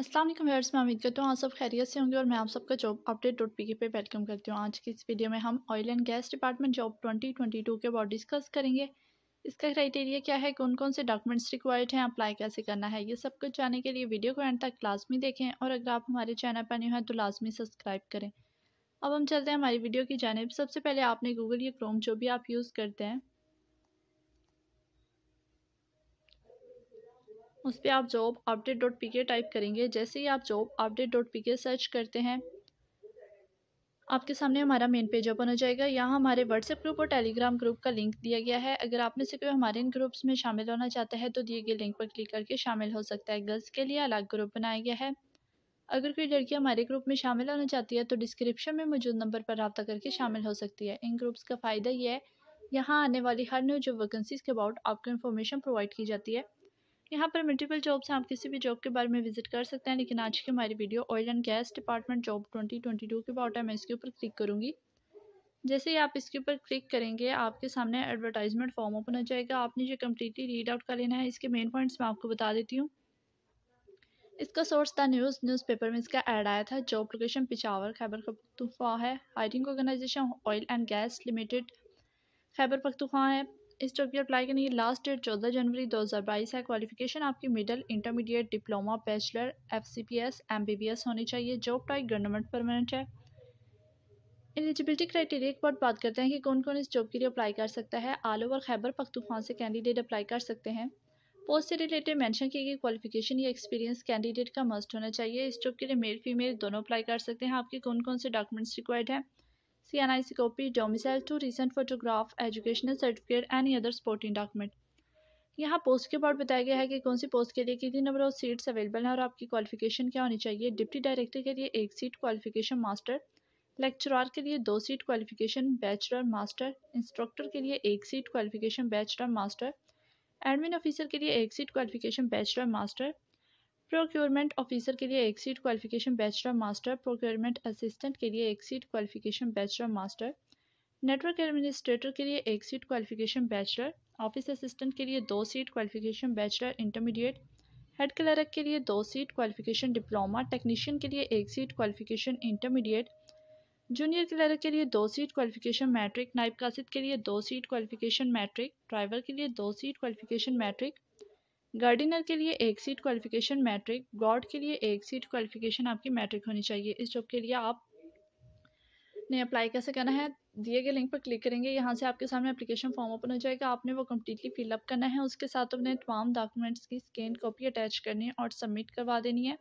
असलम व्यवर्स मैं उम्मीद करती हूँ आप सब खैरियत से होंगे और मैं आप सबका जॉब अपडेट डॉट पी पे वेलकम करती हूँ आज की इस वीडियो में हम oil and gas department job 2022 के अबाउट डिस्कस करेंगे इसका क्राइटेरिया क्या है कौन कौन से डॉक्यूमेंट्स रिक्वायर्ड हैं अप्लाई कैसे करना है ये सब कुछ जानने के लिए वीडियो को एंड तक लाजमी देखें और अगर आप हमारे चैनल पर नहीं हैं तो लाजमी सब्सक्राइब करें अब हम चलते हैं हमारी वीडियो की जानब सबसे पहले आपने गूगल या क्रोम जो भी आप यूज़ करते हैं उस पर आप job update dot P K type करेंगे जैसे ही आप job update dot P K search करते हैं आपके सामने हमारा मेन पेज ओपन हो जाएगा यहाँ हमारे व्हाट्सएप ग्रुप और टेलीग्राम ग्रुप का लिंक दिया गया है अगर आप में से कोई हमारे इन ग्रुप्स में शामिल होना चाहता है तो दिए गए लिंक पर क्लिक करके शामिल हो सकता है गर्ल्स के लिए अलग ग्रुप बनाया गया है अगर कोई लड़की हमारे ग्रुप में शामिल होना चाहती है तो डिस्क्रिप्शन में मौजूद नंबर पर रबा करके शामिल हो सकती है इन ग्रुप्स का फ़ायदा यह है यहाँ आने वाली हर न्यू जो वैकेंसीज़ के अबाउट आपको इन्फॉर्मेशन प्रोवाइड की जाती है यहाँ पर मल्टीपल जॉब्स हैं आप किसी भी जॉब के बारे में विजिट कर सकते हैं लेकिन आज की हमारी video oil and gas department job 2022 के अबाउट है मैं इसके ऊपर क्लिक करूँगी जैसे ही आप इसके ऊपर क्लिक करेंगे आपके सामने एडवर्टाइजमेंट फॉर्म ओपन हो जाएगा आपने जो कम्प्लीटली रीड आउट कर लेना है इसके मेन पॉइंट्स मैं आपको बता देती हूँ इसका सोर्स था न्यूज़ न्यूज़पेपर में इसका एड आया था जॉब लोकेशन पिछावर खैबर पख्तूनख्वा है hiring organization oil and gas limited Khyber Pakhtunkhwa है इस जॉब की अप्लाई करने की लास्ट डेट चौदह जनवरी दो हज़ार बाईस है क्वालिफिकेशन आपकी middle intermediate diploma bachelor F C P S M B B S होनी चाहिए जॉब टाइप गवर्नमेंट परमानेंट है एलिजिबिलिटी क्राइटेरिया के बाद बात करते हैं कि कौन कौन इस जॉब के लिए अप्लाई कर सकता है आल ओवर खैबर पख्तूखान से कैंडिडेट अप्लाई कर सकते हैं पोस्ट से रिलेटेड मेंशन की गई क्वालिफिकेशन या एक्सपीरियंस कैंडिडेट का मस्ट होना चाहिए इस जॉब के लिए मेल फीमेल दोनों अप्लाई कर सकते हैं आपके कौन कौन से डॉक्यूमेंट्स रिक्वायर्ड हैं CNIC copy, domicile to recent photograph, educational certificate, any other supporting document. यहाँ पोस्ट के बाद बताया गया है कि कौन सी पोस्ट के लिए कितनी नंबर ऑफ सीट्स अवेलेबल हैं और आपकी क्वालिफिकेशन क्या होनी चाहिए डिप्टी डायरेक्टर के लिए एक सीट क्वालिफिकेशन मास्टर लेक्चरार के लिए दो seat qualification bachelor master instructor के लिए एक seat qualification bachelor master admin officer के लिए एक seat qualification bachelor master procurement officer के लिए एक seat qualification bachelor master procurement assistant के लिए एक seat qualification bachelor master network administrator के लिए एक seat qualification bachelor office assistant के लिए दो seat qualification bachelor intermediate head clerk के लिए दो सीट क्वालिफिकेशन डिप्लोमा टेक्नीशियन के लिए एक seat qualification intermediate junior clerk के लिए दो सीट क्वालिफिकेशन मैट्रिक नाइब कासिद के लिए दो सीट क्वालिफिकेशन मैट्रिक ड्राइवर के लिए दो सीट क्वालिफिकेशन मैट्रिक गार्डिनर के लिए एक सीट क्वालिफिकेशन मैट्रिक गॉड के लिए एक सीट क्वालिफिकेशन आपकी मैट्रिक होनी चाहिए इस जॉब के लिए आप ने अप्लाई कैसे करना है दिए गए लिंक पर क्लिक करेंगे यहाँ से आपके सामने एप्लीकेशन फॉर्म ओपन हो जाएगा आपने वो कम्प्लीटली फिलअप करना है उसके साथ अपने तमाम डॉक्यूमेंट्स की स्कैन कॉपी अटैच करनी है और सबमिट करवा देनी है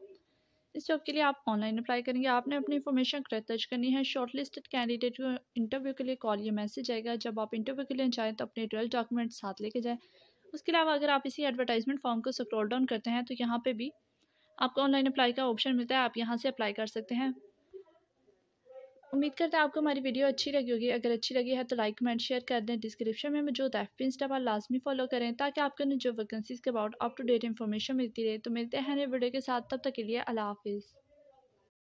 इस जॉब के लिए आप ऑनलाइन अप्लाई करेंगे आपने अपनी इन्फॉर्मेशन दर्ज करनी है शॉर्ट कैंडिडेट को इंटरव्यू के लिए कॉल या मैसेज आएगा जब आप इंटरव्यू के लिए जाएँ तो अपने ट्वेल्थ डॉक्यूमेंट्स साथ लेके जाएँ उसके अलावा अगर आप इसी एडवर्टाइजमेंट फॉर्म को स्क्रॉल डाउन करते हैं तो यहाँ पे भी आपको ऑनलाइन अप्लाई का ऑप्शन मिलता है आप यहाँ से अप्लाई कर सकते हैं उम्मीद करते हैं आपको हमारी वीडियो अच्छी लगी होगी अगर अच्छी लगी है तो लाइक कमेंट शेयर कर दें डिस्क्रिप्शन में मौजूद एफ पी इंस्टा लाजमी फॉलो करें ताकि आपको जो वैकेंसीज के about up to date information मिलती रहे तो मिलते हैं नए वीडियो के साथ तब तक के लिए अला हाफिज़